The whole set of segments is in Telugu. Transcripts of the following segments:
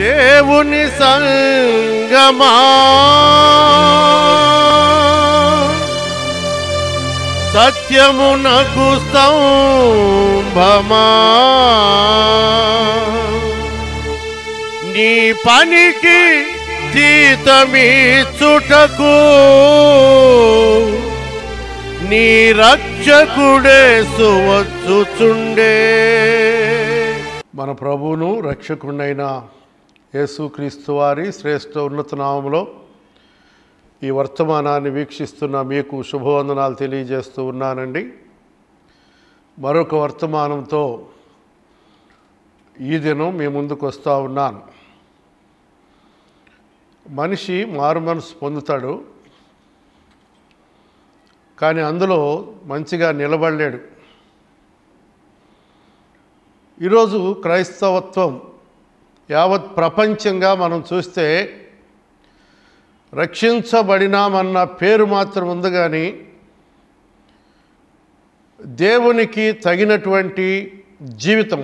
దేవుని సంగమా నకు సంభమా నీ పనికి జీతమీచుటకు నీ రక్షకుడే సువచ్చుచుండే మన ప్రభువును రక్షకుండైనా క్రీస్తు వారి శ్రేష్ఠ ఉన్నతనామంలో ఈ వర్తమానాన్ని వీక్షిస్తున్న మీకు శుభవందనాలు తెలియజేస్తూ ఉన్నానండి మరొక వర్తమానంతో ఈ దినం మీ ముందుకు వస్తూ ఉన్నాను మనిషి మారు మనసు పొందుతాడు కానీ అందులో మంచిగా నిలబడలేడు ఈరోజు క్రైస్తవత్వం యావత్ ప్రపంచంగా మనం చూస్తే రక్షించబడినామన్న పేరు మాత్రం ఉంది కానీ దేవునికి తగినటువంటి జీవితం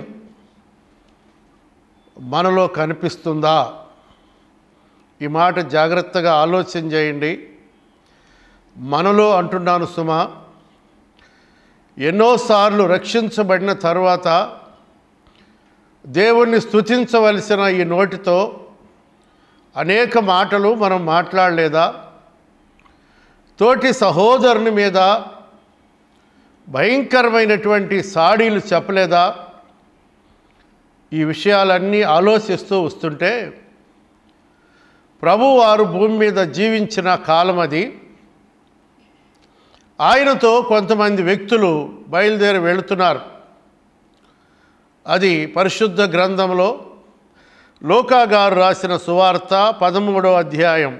మనలో కనిపిస్తుందా ఈ మాట జాగ్రత్తగా ఆలోచన చేయండి మనలో అంటున్నాను సుమ ఎన్నోసార్లు రక్షించబడిన తర్వాత దేవుణ్ణి స్థుతించవలసిన ఈ నోటితో అనేక మాటలు మనం మాట్లాడలేదా తోటి సహోదరుని మీద భయంకరమైనటువంటి సాడీలు చెప్పలేదా ఈ విషయాలన్నీ ఆలోచిస్తూ వస్తుంటే ప్రభువారు భూమి మీద జీవించిన కాలం అది ఆయనతో కొంతమంది వ్యక్తులు బయలుదేరి వెళుతున్నారు అది పరిశుద్ధ గ్రంథంలో లోకాగారు రాసిన సువార్త పదమూడవ అధ్యాయం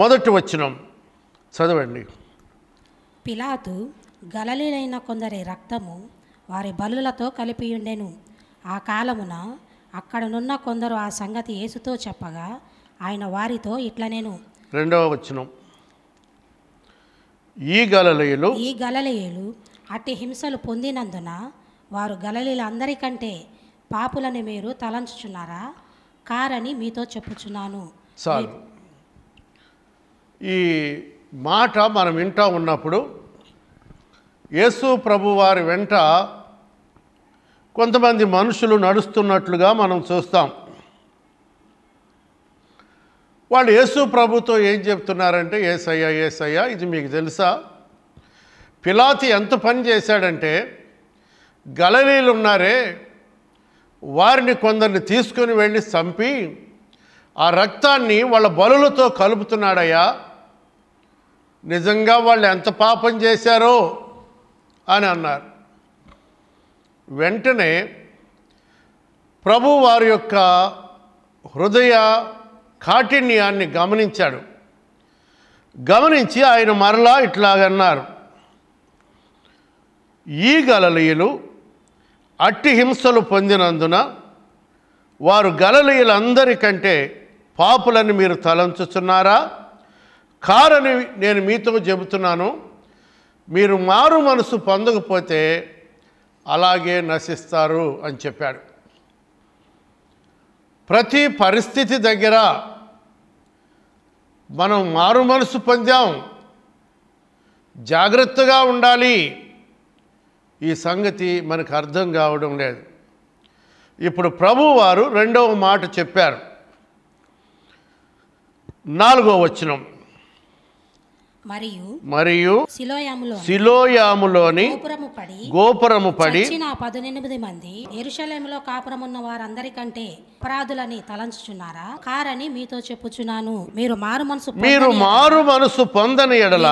మొదటి వచనం చదవండి పిలాతు గలలీలైన కొందరి రక్తము వారి బలులతో కలిపి ఉండెను ఆ కాలమున అక్కడనున్న కొందరు ఆ సంగతి యేసుతో చెప్పగా ఆయన వారితో ఇట్లా నేను రెండవ వచనం ఈ గలలీలు ఈ గలలీయులు అట్టి హింసలు పొందినందున వారు అందరికంటే పాపులని మీరు తలంచుచున్నారా కారని మీతో చెప్పుచున్నాను సార్ ఈ మాట మనం వింటా ఉన్నప్పుడు యేసు ప్రభు వారి వెంట కొంతమంది మనుషులు నడుస్తున్నట్లుగా మనం చూస్తాం వాళ్ళు యేసు ప్రభుతో ఏం చెప్తున్నారంటే ఏసయ్యా ఏసయ్యా ఇది మీకు తెలుసా పిలాతి ఎంత పని చేశాడంటే గలలీలు ఉన్నారే వారిని కొందరిని తీసుకొని వెళ్ళి చంపి ఆ రక్తాన్ని వాళ్ళ బలులతో కలుపుతున్నాడయ్యా నిజంగా వాళ్ళు ఎంత పాపం చేశారో అని అన్నారు వెంటనే ప్రభు వారి యొక్క హృదయ కాఠిన్యాన్ని గమనించాడు గమనించి ఆయన మరలా ఇట్లాగన్నారు ఈ గలలీయులు అట్టి హింసలు పొందినందున వారు గలలీయులందరికంటే పాపులని మీరు తలంచుచున్నారా కారని నేను మీతో చెబుతున్నాను మీరు మారు మనసు పొందకపోతే అలాగే నశిస్తారు అని చెప్పాడు ప్రతి పరిస్థితి దగ్గర మనం మారు మనసు పొందాం జాగ్రత్తగా ఉండాలి ఈ సంగతి మనకు అర్థం కావడం లేదు ఇప్పుడు ప్రభువారు రెండవ మాట చెప్పారు నాలుగో వచనం మరియు మరియు సిలోయాములోని గోపురము పడి పద్దెనిమిది మంది ఎరుషలేములో కాపురమున్న వారందరికంటే అపరాధులని తలంచుచున్నారా కారని మీతో చెప్పుచున్నాను మీరు మారు మనసు మీరు మారు మనసు పొందని ఎడల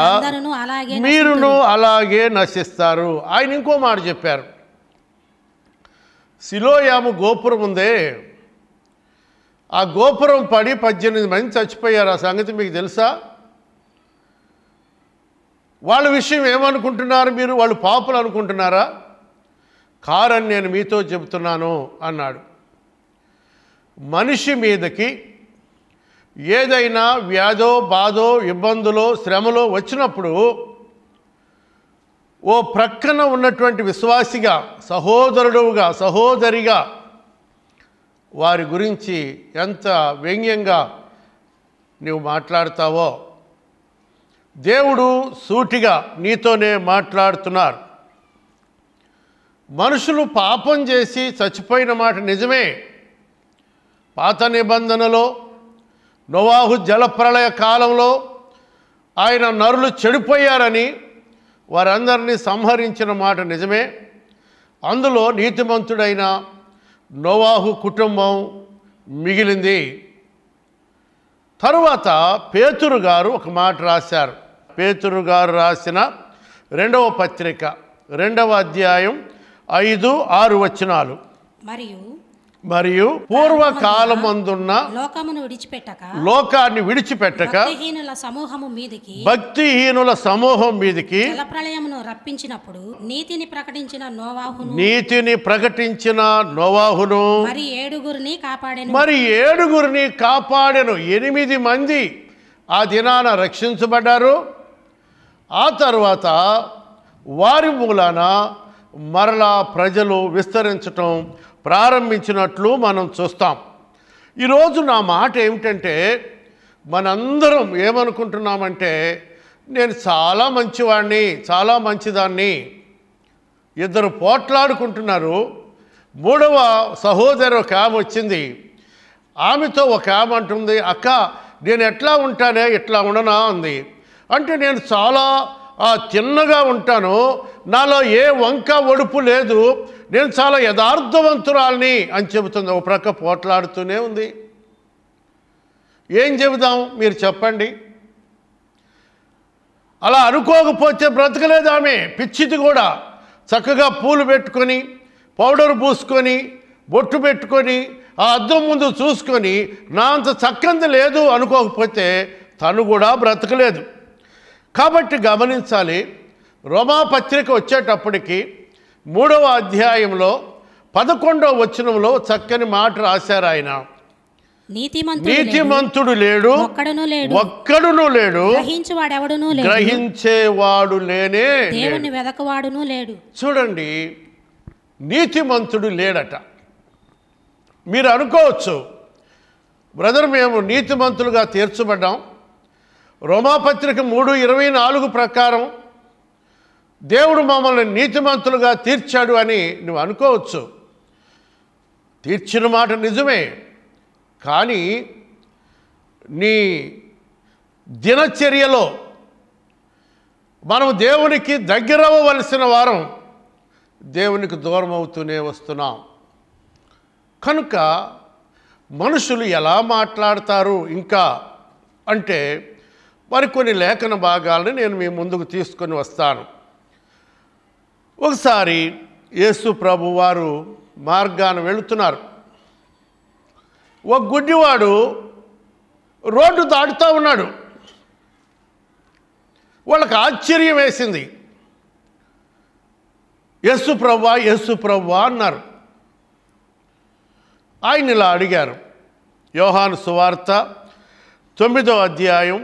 అలాగే మీరును అలాగే నశిస్తారు ఆయన ఇంకో మాట చెప్పారు శిలోయాము గోపురం ఉందే ఆ గోపురం పడి పద్దెనిమిది మంది చచ్చిపోయారు ఆ సంగతి మీకు తెలుసా వాళ్ళ విషయం ఏమనుకుంటున్నారు మీరు వాళ్ళు పాపులు అనుకుంటున్నారా కారని నేను మీతో చెబుతున్నాను అన్నాడు మనిషి మీదకి ఏదైనా వ్యాధో బాధో ఇబ్బందులో శ్రమలో వచ్చినప్పుడు ఓ ప్రక్కన ఉన్నటువంటి విశ్వాసిగా సహోదరుడుగా సహోదరిగా వారి గురించి ఎంత వ్యంగ్యంగా నువ్వు మాట్లాడతావో దేవుడు సూటిగా నీతోనే మాట్లాడుతున్నారు మనుషులు పాపం చేసి చచ్చిపోయిన మాట నిజమే పాత నిబంధనలో నోవాహు జలప్రళయ కాలంలో ఆయన నరులు చెడిపోయారని వారందరినీ సంహరించిన మాట నిజమే అందులో నీతిమంతుడైన నోవాహు కుటుంబం మిగిలింది తరువాత పేతురు గారు ఒక మాట రాశారు పేతురు గారు రాసిన రెండవ పత్రిక రెండవ అధ్యాయం ఐదు ఆరు వచనాలు మరియు మరియు పూర్వకాలమందున్న లోకమును విడిచిపెట్టక లోకాన్ని విడిచిపెట్టక భక్తిహీనుల సమూహము మీదికి భక్తిహీనుల సమూహం మీదికి జలప్రళయమును రప్పించినప్పుడు నీతిని ప్రకటించిన నోవాహును నీతిని ప్రకటించిన నోవాహును మరి ఏడుగురిని కాపాడే మరి ఏడుగురిని కాపాడెను ఎనిమిది మంది ఆ దినాన రక్షించబడ్డారు ఆ తర్వాత వారి మూలాన మరలా ప్రజలు విస్తరించటం ప్రారంభించినట్లు మనం చూస్తాం ఈరోజు నా మాట ఏమిటంటే మనందరం ఏమనుకుంటున్నామంటే నేను చాలా మంచివాడిని చాలా మంచిదాన్ని ఇద్దరు పోట్లాడుకుంటున్నారు మూడవ సహోదరు ఒక ఆమె వచ్చింది ఆమెతో ఒక ఆమె అంటుంది అక్క నేను ఎట్లా ఉంటానే ఇట్లా ఉండనా అంది అంటే నేను చాలా చిన్నగా ఉంటాను నాలో ఏ వంక ఒడుపు లేదు నేను చాలా యథార్థవంతురాలని అని చెబుతుంది ఒక ప్రక్క పోట్లాడుతూనే ఉంది ఏం చెబుదాం మీరు చెప్పండి అలా అనుకోకపోతే బ్రతకలేదు ఆమె పిచ్చిది కూడా చక్కగా పూలు పెట్టుకొని పౌడర్ పూసుకొని బొట్టు పెట్టుకొని ఆ అద్దం ముందు చూసుకొని నా అంత చక్కంది లేదు అనుకోకపోతే తను కూడా బ్రతకలేదు కాబట్టి గమనించాలి రోమా పత్రిక వచ్చేటప్పటికి మూడవ అధ్యాయంలో పదకొండవ వచనంలో చక్కని మాట రాశారు ఆయన నీతిమంతుడు లేడు ఒక్కడును లేడు గ్రహించేవాడు లేనే వెదకవాడును లేడు చూడండి నీతిమంతుడు లేడట మీరు అనుకోవచ్చు బ్రదర్ మేము నీతిమంతులుగా తీర్చబడ్డాం రోమాపత్రిక మూడు ఇరవై నాలుగు ప్రకారం దేవుడు మమ్మల్ని నీతిమంతులుగా తీర్చాడు అని నువ్వు అనుకోవచ్చు తీర్చిన మాట నిజమే కానీ నీ దినచర్యలో మనం దేవునికి దగ్గరవ్వవలసిన వారం దేవునికి దూరం అవుతూనే వస్తున్నాం కనుక మనుషులు ఎలా మాట్లాడతారు ఇంకా అంటే మరికొన్ని లేఖన భాగాలను నేను మీ ముందుకు తీసుకొని వస్తాను ఒకసారి యేసు ప్రభు వారు మార్గాన వెళుతున్నారు ఒక గుడ్డివాడు రోడ్డు దాటుతూ ఉన్నాడు వాళ్ళకి ఆశ్చర్యం వేసింది యస్సు ప్రవ్వా యేసు ప్రవ్వా అన్నారు ఆయన ఇలా అడిగారు యోహాను సువార్త తొమ్మిదో అధ్యాయం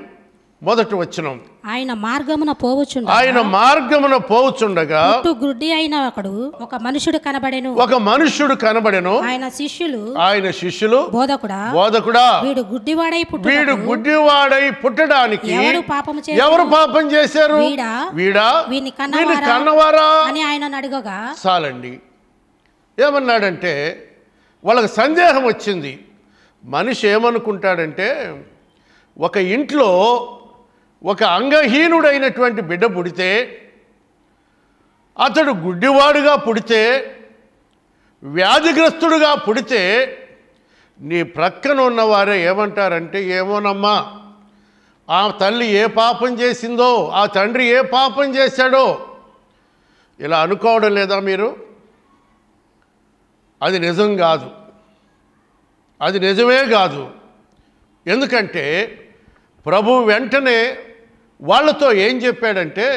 మొదటి వచనం ఆయన మార్గమున పోవచ్చు ఆయన మార్గమున పోవచ్చుండగా గుడ్డి అయిన ఒకడు ఒక మనుషుడు కనబడెను ఒక మనుషుడు కనబడెను ఆయన శిష్యులు ఆయన శిష్యులు బోధకుడా బోధకుడా వీడు గుడ్డివాడై వీడు గుడ్డివాడై పుట్టడానికి ఎవరు పాపం ఎవరు పాపం చేశారు వీడా వీని కన్నవారా అని ఆయన అడుగగా చాలండి ఏమన్నాడంటే వాళ్ళకి సందేహం వచ్చింది మనిషి ఏమనుకుంటాడంటే ఒక ఇంట్లో ఒక అంగహీనుడైనటువంటి బిడ్డ పుడితే అతడు గుడ్డివాడుగా పుడితే వ్యాధిగ్రస్తుడుగా పుడితే నీ ప్రక్కన ఉన్నవారే ఏమంటారంటే ఏమోనమ్మా ఆ తల్లి ఏ పాపం చేసిందో ఆ తండ్రి ఏ పాపం చేశాడో ఇలా అనుకోవడం లేదా మీరు అది నిజం కాదు అది నిజమే కాదు ఎందుకంటే ప్రభు వెంటనే వాళ్ళతో ఏం చెప్పాడంటే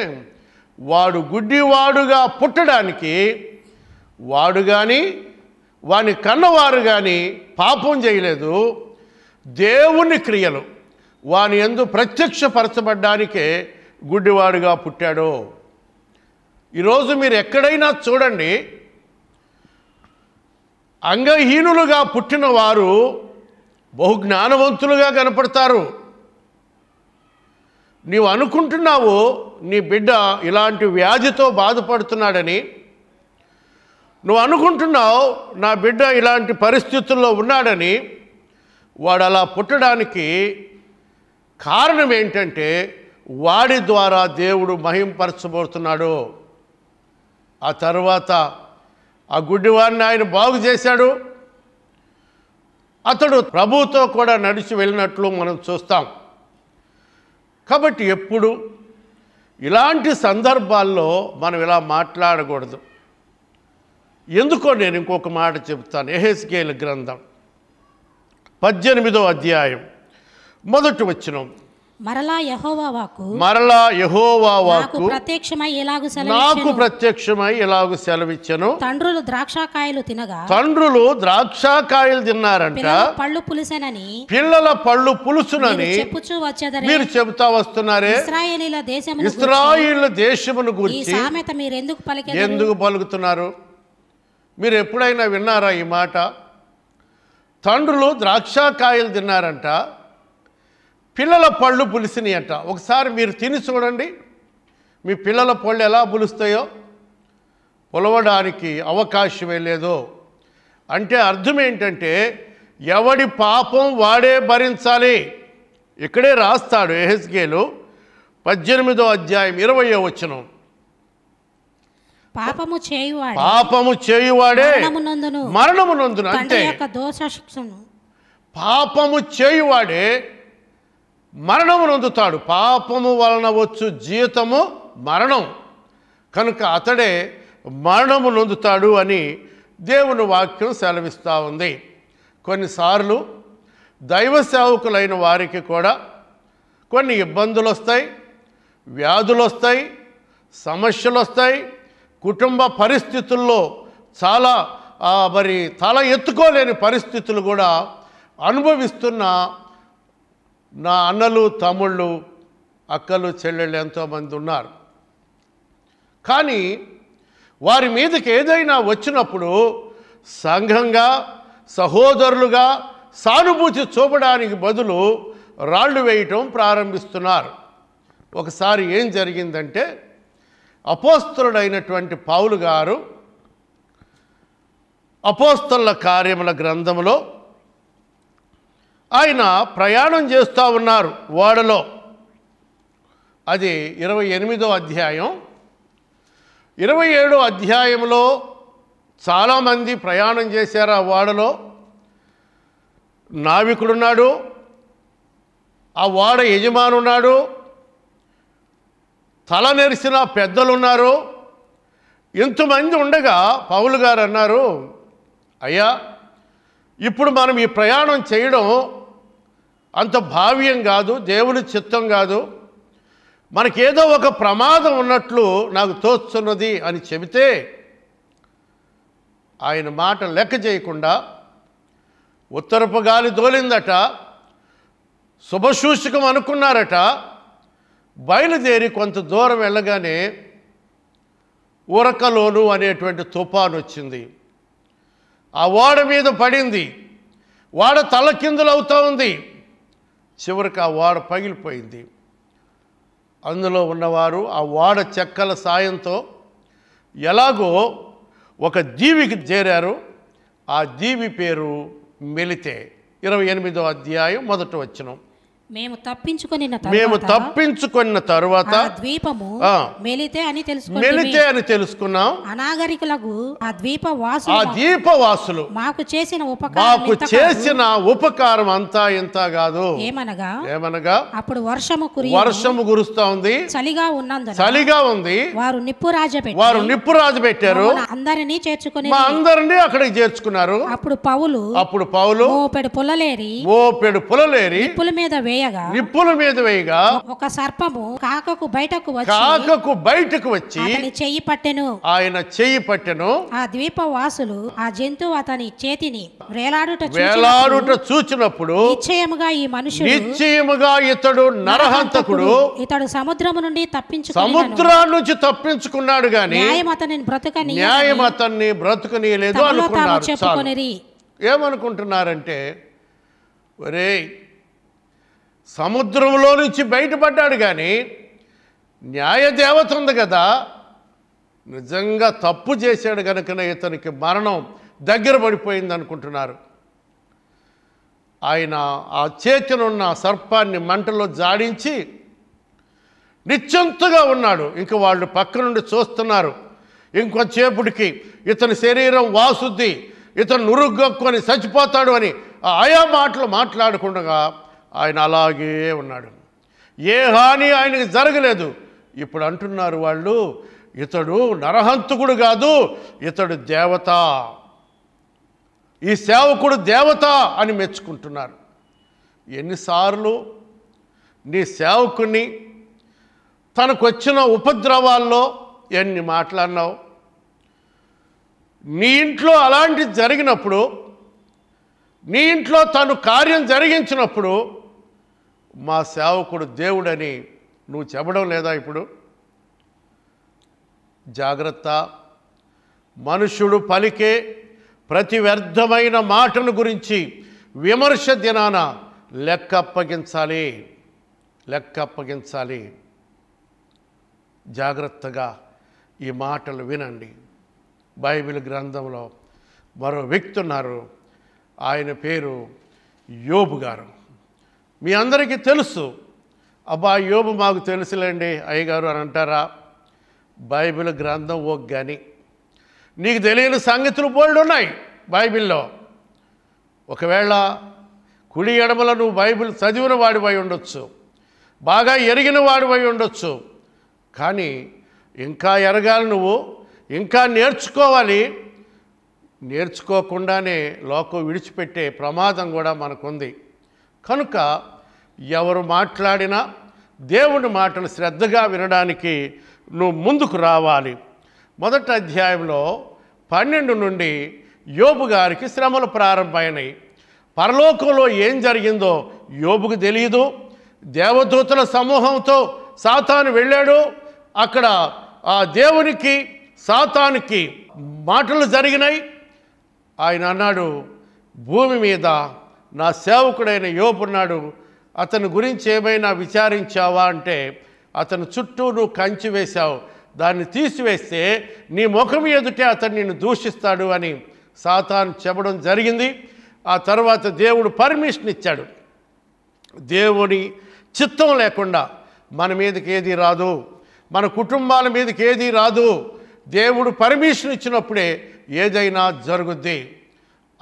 వాడు గుడ్డివాడుగా పుట్టడానికి వాడు కానీ వాని కన్నవారు కానీ పాపం చేయలేదు దేవుని క్రియలు వాని ఎందు ప్రత్యక్షపరచబడ్డానికే గుడ్డివాడుగా పుట్టాడు ఈరోజు మీరు ఎక్కడైనా చూడండి అంగహీనులుగా పుట్టిన వారు బహుజ్ఞానవంతులుగా కనపడతారు నీవు అనుకుంటున్నావు నీ బిడ్డ ఇలాంటి వ్యాధితో బాధపడుతున్నాడని నువ్వు అనుకుంటున్నావు నా బిడ్డ ఇలాంటి పరిస్థితుల్లో ఉన్నాడని వాడు అలా పుట్టడానికి కారణం ఏంటంటే వాడి ద్వారా దేవుడు మహింపరచబోతున్నాడు ఆ తర్వాత ఆ గుడ్డివాడిని ఆయన బాగు చేశాడు అతడు ప్రభుతో కూడా నడిచి వెళ్ళినట్లు మనం చూస్తాం కాబట్టి ఎప్పుడు ఇలాంటి సందర్భాల్లో మనం ఇలా మాట్లాడకూడదు ఎందుకో నేను ఇంకొక మాట చెప్తాను ఎహెస్కేల్ గ్రంథం పద్దెనిమిదో అధ్యాయం మొదటి వచ్చినాం మరలా యహోవాకు మరలా యహోవాకు ప్రత్యక్షమై ఎలాగు నాకు ప్రత్యక్షమై ఎలాగు సెలవిచ్చను తండ్రులు ద్రాక్షకాయలు తినగా తండ్రులు ద్రాక్షకాయలు తిన్నారంట పళ్ళు పులుసనని పిల్లల పళ్ళు పులుసునని చెప్పుచూ వచ్చేదని మీరు చెబుతా వస్తున్నారే ఇస్రాయేలీల దేశం ఇస్రాయేల్ దేశమును గురించి సామెత మీరు ఎందుకు పలికి ఎందుకు పలుకుతున్నారు మీరు ఎప్పుడైనా విన్నారా ఈ మాట తండ్రులు ద్రాక్షకాయలు తిన్నారంట పిల్లల పళ్ళు పులిసినాయి అంట ఒకసారి మీరు తిని చూడండి మీ పిల్లల పళ్ళు ఎలా పులుస్తాయో పులవడానికి అవకాశమే లేదో అంటే అర్థం ఏంటంటే ఎవడి పాపం వాడే భరించాలి ఇక్కడే రాస్తాడు ఎహెస్గేలు పద్దెనిమిదో అధ్యాయం ఇరవయో వచ్చిన పాపము చేయువాడే పాపము చేయువాడే మరణము నొందును అంటే పాపము చేయువాడే మరణము నొందుతాడు పాపము వలన వచ్చు జీతము మరణం కనుక అతడే మరణము నొందుతాడు అని దేవుని వాక్యం సెలవిస్తూ ఉంది కొన్నిసార్లు దైవ సేవకులైన వారికి కూడా కొన్ని ఇబ్బందులు వస్తాయి వ్యాధులు వస్తాయి సమస్యలు వస్తాయి కుటుంబ పరిస్థితుల్లో చాలా మరి తల ఎత్తుకోలేని పరిస్థితులు కూడా అనుభవిస్తున్న నా అన్నలు తమ్ముళ్ళు అక్కలు చెల్లెళ్ళు ఎంతోమంది ఉన్నారు కానీ వారి మీదకి ఏదైనా వచ్చినప్పుడు సంఘంగా సహోదరులుగా సానుభూతి చూపడానికి బదులు రాళ్ళు వేయటం ప్రారంభిస్తున్నారు ఒకసారి ఏం జరిగిందంటే అపోస్తలుడైనటువంటి పావులు గారు అపోస్తల కార్యముల గ్రంథంలో ఆయన ప్రయాణం చేస్తూ ఉన్నారు ఓడలో అది ఇరవై ఎనిమిదో అధ్యాయం ఇరవై ఏడో అధ్యాయంలో చాలామంది ప్రయాణం చేశారు ఆ ఓడలో నావికుడున్నాడు ఆ ఓడ యజమానున్నాడు తల నెరిసిన పెద్దలున్నారు ఇంతమంది ఉండగా పౌలు గారు అన్నారు అయ్యా ఇప్పుడు మనం ఈ ప్రయాణం చేయడం అంత భావ్యం కాదు దేవుని చిత్తం కాదు మనకేదో ఒక ప్రమాదం ఉన్నట్లు నాకు తోస్తున్నది అని చెబితే ఆయన మాట లెక్క చేయకుండా ఉత్తరపు గాలి తోలిందట శుభసూచకం అనుకున్నారట బయలుదేరి కొంత దూరం వెళ్ళగానే ఉరకలోను అనేటువంటి తుఫాను వచ్చింది ఆ ఓడ మీద పడింది వాడ తల అవుతూ ఉంది చివరికి ఆ వాడ పగిలిపోయింది అందులో ఉన్నవారు ఆ వాడ చెక్కల సాయంతో ఎలాగో ఒక జీవికి చేరారు ఆ జీవి పేరు మెలితే ఇరవై ఎనిమిదో అధ్యాయం మొదట వచ్చినాం మేము తప్పించుకొనిన మేము తప్పించుకున్న తర్వాత ద్వీపము మెలితే అని తెలుసుకున్నాం మెలితే అని తెలుసుకున్నాం అనాగరికులకు ఆ ద్వీప వాసులు ఆ ద్వీప వాసులు మాకు చేసిన ఉపకారం మాకు చేసిన ఉపకారం అంతా ఇంత కాదు ఏమనగా ఏమనగా అప్పుడు వర్షము కురి వర్షము కురుస్తా ఉంది చలిగా ఉన్నందున చలిగా ఉంది వారు నిప్పు రాజ పెట్టారు వారు నిప్పు రాజ పెట్టారు అందరినీ చేర్చుకుని మా అందరినీ అక్కడికి చేర్చుకున్నారు అప్పుడు పౌలు అప్పుడు పౌలు ఓపెడు పులలేరి ఓపెడు పులలేరి నిప్పుల మీద వేయ వేయగా నిప్పుల మీద వేయగా ఒక సర్పము కాకకు బయటకు వచ్చి కాకకు బయటకు వచ్చి చెయ్యి పట్టెను ఆయన చెయ్యి పట్టెను ఆ ద్వీప వాసులు ఆ జంతువు అతని చేతిని వేలాడుట వేలాడుట చూచినప్పుడు నిశ్చయముగా ఈ మనుషుడు నిశ్చయముగా ఇతడు నరహంతకుడు ఇతడు సముద్రము నుండి తప్పించు సముద్రం నుంచి తప్పించుకున్నాడు గాని న్యాయం అతని బ్రతుకని న్యాయం అతన్ని బ్రతుకని లేదు అనుకున్నారు ఏమనుకుంటున్నారంటే ఒరే సముద్రంలో నుంచి బయటపడ్డాడు కానీ న్యాయ దేవత ఉంది కదా నిజంగా తప్పు చేశాడు కనుకనే ఇతనికి మరణం దగ్గర పడిపోయింది అనుకుంటున్నారు ఆయన ఆ చేతినున్న సర్పాన్ని మంటలో జాడించి నిశ్చంతగా ఉన్నాడు ఇంక వాళ్ళు పక్క నుండి చూస్తున్నారు ఇంకొంచేపుడికి ఇతని శరీరం వాసుద్ది ఇతను నురుగ్గొక్కుని చచ్చిపోతాడు అని ఆయా మాటలు మాట్లాడకుండా ఆయన అలాగే ఉన్నాడు ఏ హాని ఆయనకి జరగలేదు ఇప్పుడు అంటున్నారు వాళ్ళు ఇతడు నరహంతకుడు కాదు ఇతడు దేవత ఈ సేవకుడు దేవత అని మెచ్చుకుంటున్నారు ఎన్నిసార్లు నీ సేవకుని తనకు వచ్చిన ఉపద్రవాల్లో ఎన్ని మాట్లాడినావు నీ ఇంట్లో అలాంటిది జరిగినప్పుడు నీ ఇంట్లో తను కార్యం జరిగించినప్పుడు మా సేవకుడు దేవుడని నువ్వు చెప్పడం లేదా ఇప్పుడు జాగ్రత్త మనుషుడు పలికే ప్రతి వ్యర్థమైన మాటను గురించి విమర్శ దినాన లెక్క అప్పగించాలి లెక్క అప్పగించాలి జాగ్రత్తగా ఈ మాటలు వినండి బైబిల్ గ్రంథంలో మరో వ్యక్తి ఉన్నారు ఆయన పేరు యోబు గారు మీ అందరికీ తెలుసు అబ్బా యోబు మాకు తెలుసులేండి అయ్యగారు అని అంటారా బైబిల్ గ్రంథం ఓ గని నీకు తెలియని సంగతులు బోల్డ్ ఉన్నాయి బైబిల్లో ఒకవేళ కుడి ఎడమల నువ్వు బైబిల్ చదివిన వాడివై ఉండొచ్చు బాగా ఎరిగిన వాడివై ఉండొచ్చు కానీ ఇంకా ఎరగాలి నువ్వు ఇంకా నేర్చుకోవాలి నేర్చుకోకుండానే లోకం విడిచిపెట్టే ప్రమాదం కూడా మనకుంది కనుక ఎవరు మాట్లాడినా దేవుని మాటను శ్రద్ధగా వినడానికి నువ్వు ముందుకు రావాలి మొదటి అధ్యాయంలో పన్నెండు నుండి యోబు గారికి శ్రమలు ప్రారంభమైనాయి పరలోకంలో ఏం జరిగిందో యోబుకు తెలియదు దేవదూతల సమూహంతో సాతాను వెళ్ళాడు అక్కడ ఆ దేవునికి సాతానికి మాటలు జరిగినాయి ఆయన అన్నాడు భూమి మీద నా సేవకుడైన యోపు ఉన్నాడు అతని గురించి ఏమైనా విచారించావా అంటే అతను చుట్టూ నువ్వు కంచి వేశావు దాన్ని తీసివేస్తే నీ ముఖం ఎదుటే అతను నిన్ను దూషిస్తాడు అని సాతాన్ చెప్పడం జరిగింది ఆ తర్వాత దేవుడు పర్మిషన్ ఇచ్చాడు దేవుని చిత్తం లేకుండా మన మీదకి ఏది రాదు మన కుటుంబాల మీదకి ఏది రాదు దేవుడు పర్మిషన్ ఇచ్చినప్పుడే ఏదైనా జరుగుద్ది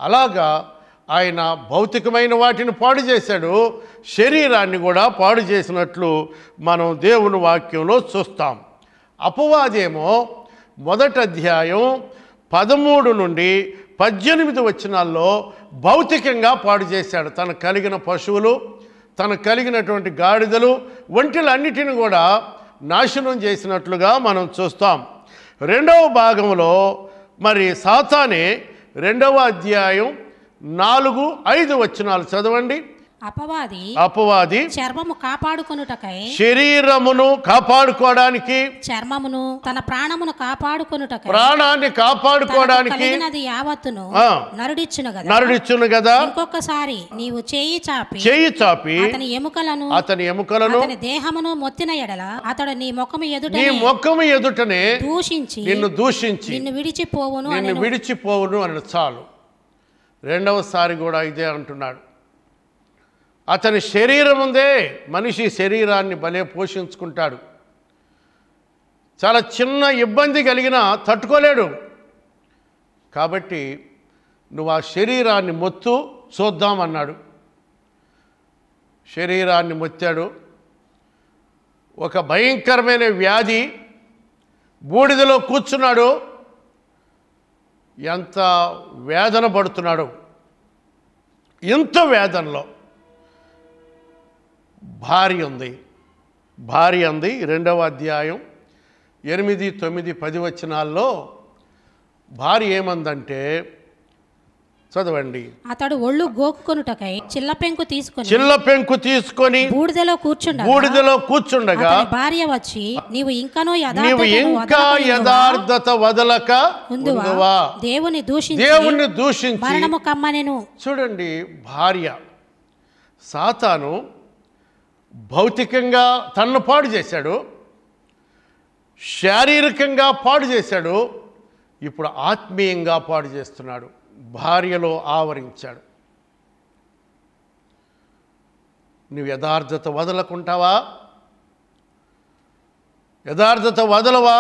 అలాగా ఆయన భౌతికమైన వాటిని పాడు చేశాడు శరీరాన్ని కూడా పాడు చేసినట్లు మనం దేవుని వాక్యంలో చూస్తాం అపవాదేమో మొదటి అధ్యాయం పదమూడు నుండి పద్దెనిమిది వచనాల్లో భౌతికంగా పాడు చేశాడు తన కలిగిన పశువులు తన కలిగినటువంటి గాడిదలు వంటిలన్నిటిని కూడా నాశనం చేసినట్లుగా మనం చూస్తాం రెండవ భాగంలో మరి సాతానే రెండవ అధ్యాయం నాలుగు ఐదు వచనాలు చదవండి అపవాది అపవాది చర్మము కాపాడుకొనుటకై శరీరమును కాపాడుకోవడానికి చర్మమును తన ప్రాణమును కాపాడుకొనుటకై ప్రాణాన్ని కాపాడుకోవడానికి అది యావత్తును నరుడిచ్చును కదా నరుడిచ్చును కదా ఇంకొకసారి నీవు చేయి చాపి చేయి చాపి అతని ఎముకలను అతని ఎముకలను అతని దేహమును మొత్తిన ఎడల అతడు నీ ముఖము ఎదుట నీ ముఖము ఎదుటనే దూషించి నిన్ను దూషించి నిన్ను విడిచిపోవును నిన్ను విడిచిపోవును అని చాలు రెండవసారి కూడా ఇదే అంటున్నాడు అతని శరీరం ఉందే మనిషి శరీరాన్ని భలే పోషించుకుంటాడు చాలా చిన్న ఇబ్బంది కలిగినా తట్టుకోలేడు కాబట్టి నువ్వు ఆ శరీరాన్ని మొత్తు చూద్దామన్నాడు శరీరాన్ని మొత్తాడు ఒక భయంకరమైన వ్యాధి బూడిదలో కూర్చున్నాడు ఎంత వేదన పడుతున్నాడు ఇంత వేదనలో భార్య ఉంది భార్య ఉంది రెండవ అధ్యాయం ఎనిమిది తొమ్మిది పది వచనాల్లో భార్య ఏమందంటే చదవండి అతడు ఒళ్ళు గోక్కుకొనుటకై చిల్ల పెంకు తీసుకొని చిల్ల పెంకు తీసుకొని బూడిదలో కూర్చుండగా బూడిదలో కూర్చుండగా భార్య వచ్చి నీవు ఇంకానో నీవు ఇంకా యథార్థత వదలక ఉందువా దేవుని దూషించి దేవుని దూషించి మరణము నేను చూడండి భార్య సాతాను భౌతికంగా తన్ను పాడు చేశాడు శారీరకంగా పాడు చేశాడు ఇప్పుడు ఆత్మీయంగా పాడు చేస్తున్నాడు భార్యలో ఆవరించాడు నువ్వు యథార్థత వదలకుంటావా యథార్థత వదలవా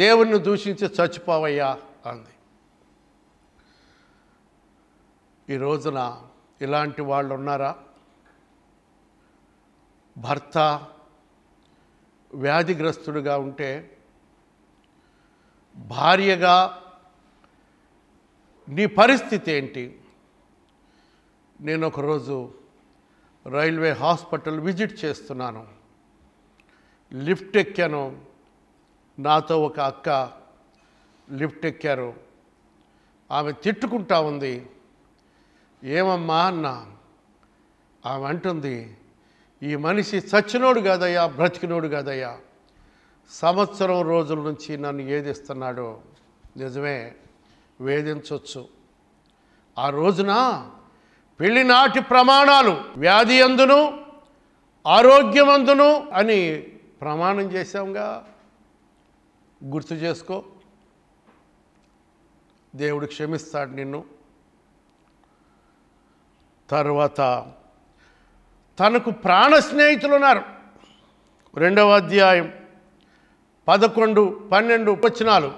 దేవుణ్ణి దూషించి చచ్చిపోవయ్యా అంది ఈ రోజున ఇలాంటి వాళ్ళు ఉన్నారా భర్త వ్యాధిగ్రస్తుడుగా ఉంటే భార్యగా నీ పరిస్థితి ఏంటి నేను ఒకరోజు రైల్వే హాస్పిటల్ విజిట్ చేస్తున్నాను లిఫ్ట్ ఎక్కాను నాతో ఒక అక్క లిఫ్ట్ ఎక్కారు ఆమె తిట్టుకుంటా ఉంది ఏమమ్మా అన్న ఆమె అంటుంది ఈ మనిషి చచ్చినోడు కాదయ్యా బ్రతికినోడు కాదయ్యా సంవత్సరం రోజుల నుంచి నన్ను ఏదిస్తున్నాడో నిజమే వేధించవచ్చు ఆ రోజున పెళ్లినాటి ప్రమాణాలు వ్యాధి అందును ఆరోగ్యమందును అని ప్రమాణం చేశాంగా గుర్తు చేసుకో దేవుడు క్షమిస్తాడు నిన్ను తర్వాత తనకు ప్రాణ స్నేహితులు ఉన్నారు రెండవ అధ్యాయం పదకొండు పన్నెండు ఉపచనాలు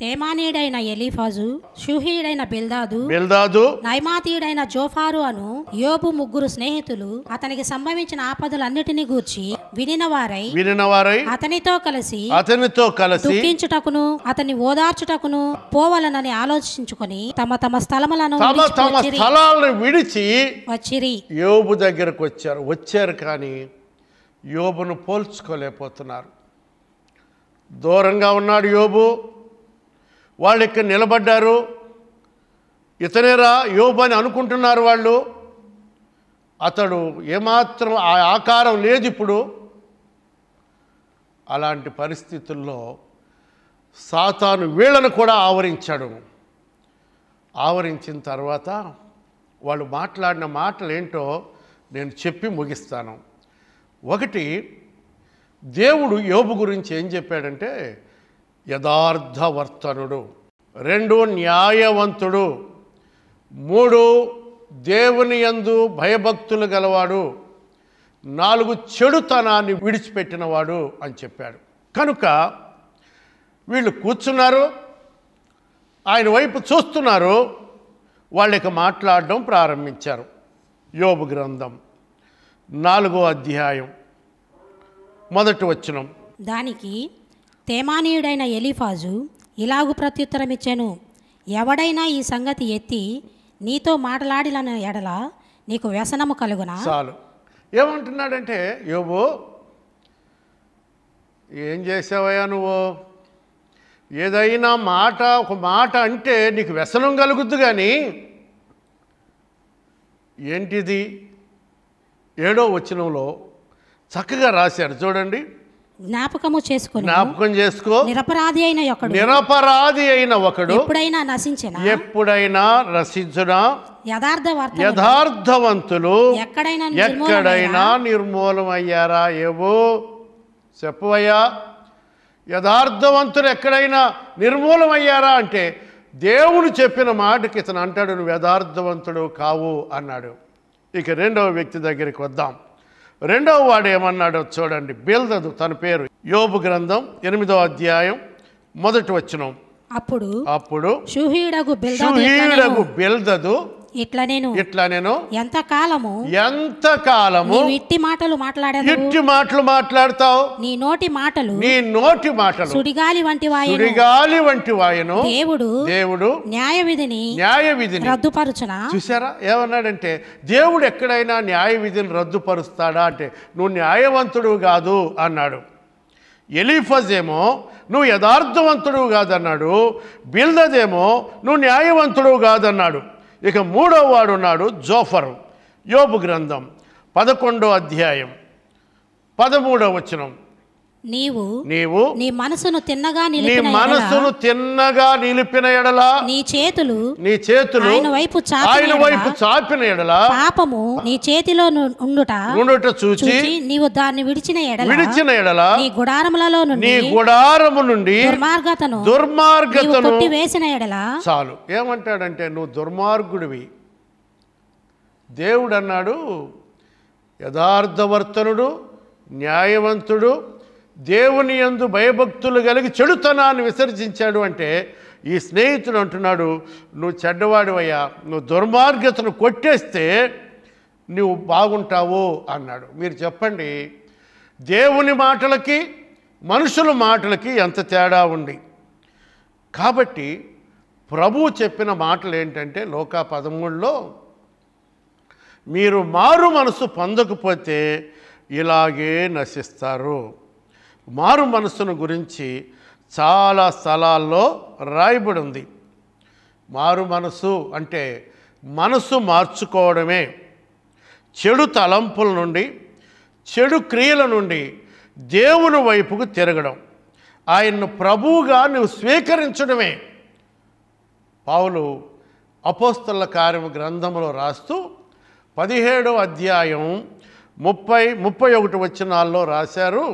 తేమానీయుడైన ఎలిఫాజు షుహీడైన బిల్దాదు బిల్దాదు నైమాతీయుడైన జోఫారు అను యోబు ముగ్గురు స్నేహితులు అతనికి సంభవించిన ఆపదలన్నిటిని గూర్చి వినినవారై వారై అతనితో కలిసి అతనితో కలిసి దుఃఖించుటకును అతని ఓదార్చుటకును పోవలనని ఆలోచించుకొని తమ తమ స్థలములను తమ తమ స్థలాలను విడిచి వచ్చిరి యోబు దగ్గరకు వచ్చారు వచ్చారు కానీ యోబును పోల్చుకోలేకపోతున్నారు దూరంగా ఉన్నాడు యోబు వాళ్ళు ఇక్కడ నిలబడ్డారు ఇతనేరా యోబు అని అనుకుంటున్నారు వాళ్ళు అతడు ఏమాత్రం ఆ ఆకారం లేదు ఇప్పుడు అలాంటి పరిస్థితుల్లో సాతాను వీళ్ళను కూడా ఆవరించాడు ఆవరించిన తర్వాత వాళ్ళు మాట్లాడిన మాటలు ఏంటో నేను చెప్పి ముగిస్తాను ఒకటి దేవుడు యోబు గురించి ఏం చెప్పాడంటే యథార్థవర్తనుడు రెండు న్యాయవంతుడు మూడు దేవుని యందు భయభక్తులు గలవాడు నాలుగు చెడుతనాన్ని విడిచిపెట్టినవాడు అని చెప్పాడు కనుక వీళ్ళు కూర్చున్నారు ఆయన వైపు చూస్తున్నారు వాళ్ళకి మాట్లాడడం ప్రారంభించారు యోబు గ్రంథం నాలుగో అధ్యాయం మొదటి వచ్చినం దానికి తేమానీయుడైన ఎలిఫాజు ఇలాగు ప్రత్యుత్తరమిచ్చెను ఎవడైనా ఈ సంగతి ఎత్తి నీతో మాట్లాడిలన ఎడల నీకు వ్యసనము కలుగునా చాలు ఏమంటున్నాడంటే యోబు ఏం చేసావయ్యా నువ్వు ఏదైనా మాట ఒక మాట అంటే నీకు వ్యసనం కలుగుద్దు కానీ ఏంటిది ఏడో వచనంలో చక్కగా రాశారు చూడండి జ్ఞాపకము చేసుకుని జ్ఞాపకం చేసుకో నిరపరాధి అయిన ఒకడు నిరపరాధి అయిన ఒకడు ఎప్పుడైనా నశించిన ఎప్పుడైనా నశించునా యథార్థవంతులు ఎక్కడైనా ఎక్కడైనా నిర్మూలమయ్యారా ఏవో చెప్పవయ్యా యథార్థవంతులు ఎక్కడైనా నిర్మూలమయ్యారా అంటే దేవుడు చెప్పిన మాటకి ఇతను అంటాడు నువ్వు యథార్థవంతుడు కావు అన్నాడు ఇక రెండవ వ్యక్తి దగ్గరికి వద్దాం రెండవ వాడు ఏమన్నాడో చూడండి బిల్దదు తన పేరు యోబు గ్రంథం ఎనిమిదవ అధ్యాయం మొదటి వచ్చిన అప్పుడు అప్పుడు బిల్దదు ఇట్లా నేను ఇట్లా నేను ఎంత కాలము ఎంత కాలము ఇట్టి మాటలు మాట్లాడాను ఇట్టి మాటలు మాట్లాడతావు నీ నోటి మాటలు నీ నోటి మాటలు సుడిగాలి వంటి వాయను సుడిగాలి వంటి వాయును దేవుడు దేవుడు న్యాయ విధిని న్యాయ విధిని రద్దుపరుచునా చూసారా ఏమన్నాడంటే దేవుడు ఎక్కడైనా న్యాయ విధిని రద్దుపరుస్తాడా అంటే నువ్వు న్యాయవంతుడు కాదు అన్నాడు ఎలీఫజ్ ఏమో నువ్వు యథార్థవంతుడు కాదన్నాడు బిల్దదేమో నువ్వు న్యాయవంతుడు కాదన్నాడు ఇక మూడో వాడున్నాడు జోఫర్ యోపు గ్రంథం పదకొండో అధ్యాయం పదమూడవ వచనం నీవు నీవు నీ మనసును తిన్నగా నీ మనసును తిన్నగా నిలిపిన ఎడల నీ చేతులు నీ చేతులు ఆయన వైపు ఆయన వైపు చాపిన ఎడల పాపము నీ చేతిలో ఉండుట ఉండుట చూచి నీవు దాన్ని విడిచిన ఎడల విడిచిన ఎడల నీ గుడారములలో నుండి నీ గుడారము నుండి దుర్మార్గతను దుర్మార్గతను వేసిన ఎడల చాలు ఏమంటాడంటే నువ్వు దుర్మార్గుడివి దేవుడు అన్నాడు యథార్థవర్తనుడు న్యాయవంతుడు దేవుని ఎందు భయభక్తులు కలిగి చెడుతనాన్ని విసర్జించాడు అంటే ఈ స్నేహితుడు అంటున్నాడు నువ్వు చెడ్డవాడివయ్యా నువ్వు దుర్మార్గతను కొట్టేస్తే నువ్వు బాగుంటావు అన్నాడు మీరు చెప్పండి దేవుని మాటలకి మనుషుల మాటలకి ఎంత తేడా ఉంది కాబట్టి ప్రభువు చెప్పిన మాటలు ఏంటంటే లోకా పదమూడులో మీరు మారు మనసు పొందకపోతే ఇలాగే నశిస్తారు మారు మనస్సును గురించి చాలా స్థలాల్లో రాయబడి ఉంది మారు మనసు అంటే మనసు మార్చుకోవడమే చెడు తలంపుల నుండి చెడు క్రియల నుండి దేవుని వైపుకు తిరగడం ఆయన్ను ప్రభువుగా నువ్వు స్వీకరించడమే పావులు అపోస్తల కార్యము గ్రంథంలో రాస్తూ పదిహేడో అధ్యాయం ముప్పై ముప్పై ఒకటి వచ్చినాల్లో రాశారు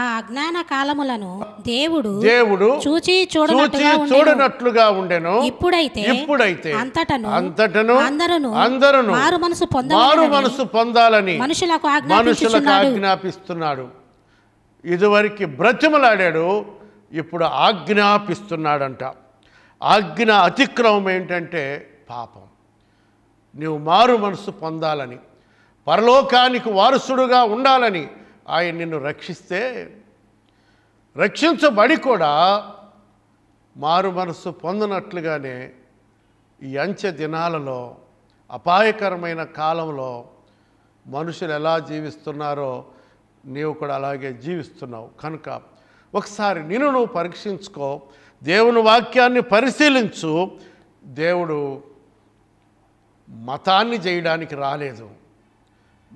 ఆ అజ్ఞాన కాలములను దేవుడు దేవుడు చూచి చూడనట్లుగా చూడనట్లుగా ఉండెను ఇప్పుడైతే ఇప్పుడైతే అంతటను అంతటను అందరును అందరును మారు మనసు పొంద మారు మనసు పొందాలని మనుషులకు మనుషులకు ఆజ్ఞాపిస్తున్నాడు ఇదివరకు బ్రతిమలాడాడు ఇప్పుడు ఆజ్ఞాపిస్తున్నాడంట ఆజ్ఞ అతిక్రమం ఏంటంటే పాపం నువ్వు మారు మనసు పొందాలని పరలోకానికి వారసుడుగా ఉండాలని ఆయన నిన్ను రక్షిస్తే రక్షించబడి కూడా మారు మనస్సు పొందినట్లుగానే ఈ అంచె దినాలలో అపాయకరమైన కాలంలో మనుషులు ఎలా జీవిస్తున్నారో నీవు కూడా అలాగే జీవిస్తున్నావు కనుక ఒకసారి నిన్ను నువ్వు పరీక్షించుకో దేవుని వాక్యాన్ని పరిశీలించు దేవుడు మతాన్ని చేయడానికి రాలేదు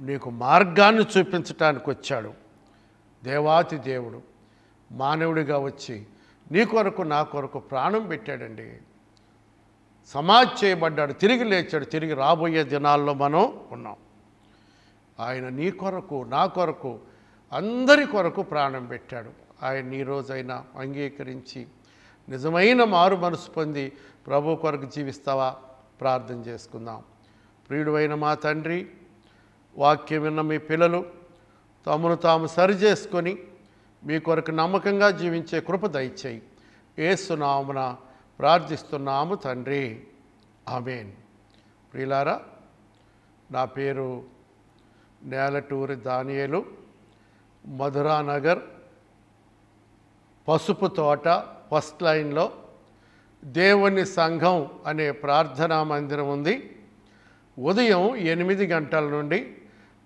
నీకు మార్గాన్ని చూపించటానికి వచ్చాడు దేవాతి దేవుడు మానవుడిగా వచ్చి నీ కొరకు నా కొరకు ప్రాణం పెట్టాడండి సమాజ్ చేయబడ్డాడు తిరిగి లేచాడు తిరిగి రాబోయే దినాల్లో మనం ఉన్నాం ఆయన నీ కొరకు నా కొరకు అందరి కొరకు ప్రాణం పెట్టాడు ఆయన ఈ రోజైనా అంగీకరించి నిజమైన మారు మనసు పొంది ప్రభు కొరకు జీవిస్తావా ప్రార్థన చేసుకుందాం ప్రియుడు మా తండ్రి వాక్యం విన్న మీ పిల్లలు తమను తాము సరిచేసుకొని మీ కొరకు నమ్మకంగా జీవించే కృప దయచేయి ఏసునామున ప్రార్థిస్తున్నాము తండ్రి ఆమెన్ ప్రియులారా నా పేరు నేలటూరి దానియలు మధురానగర్ పసుపు తోట ఫస్ట్ లైన్లో దేవుని సంఘం అనే ప్రార్థనా మందిరం ఉంది ఉదయం ఎనిమిది గంటల నుండి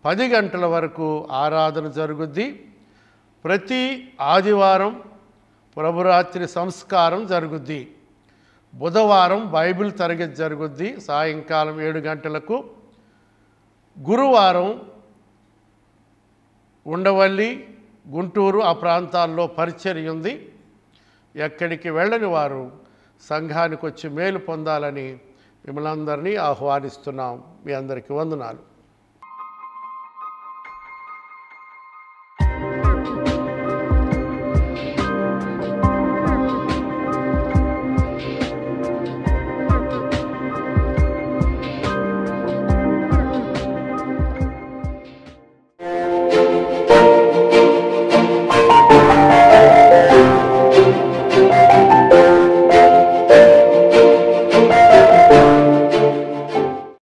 పది గంటల వరకు ఆరాధన జరుగుద్ది ప్రతి ఆదివారం ప్రభురాత్రి సంస్కారం జరుగుద్ది బుధవారం బైబిల్ తరగతి జరుగుద్ది సాయంకాలం ఏడు గంటలకు గురువారం ఉండవల్లి గుంటూరు ఆ ప్రాంతాల్లో పరిచర్య ఉంది ఎక్కడికి వెళ్ళని వారు సంఘానికి వచ్చి మేలు పొందాలని మిమ్మల్ని అందరినీ ఆహ్వానిస్తున్నాం మీ అందరికీ వందనాలు